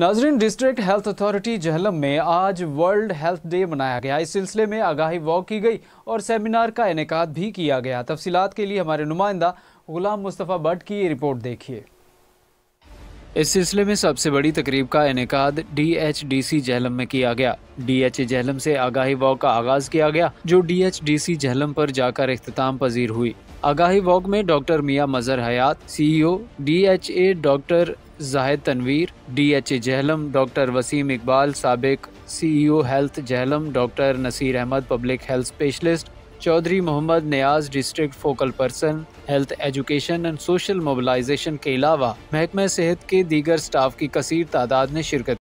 नाजरीन district health authority जहलम में आज वर्ल्ड हेल्थ डे मनाया गया इस सिलसिले में आगाही वॉक की गई और सेमिनार का इनका भी किया गया तफसीत के लिए हमारे नुमाइंदा गुलाम मुस्तफ़ा भट्ट की ये रिपोर्ट देखिए इस सिलसिले में सबसे बड़ी तकरीब का इनका D H D C Jhelum में किया गया डी एच जहलम से आगाही वॉक का आगाज किया गया जो D H D C Jhelum पर जाकर अख्ताम पजीर हुई आगाही वॉक में doctor Mian Mazhar Hayat CEO DHA doctor Zahid Tanveer D H Jhelum doctor Waseem Iqbal सबक CEO e health Jhelum doctor Naseer Ahmed public health specialist Chaudhry Mohammad Niaz district focal person health education and social mobilisation के अलावा महकमा सेहत के दीगर स्टाफ की कसर तादाद ने शिरकत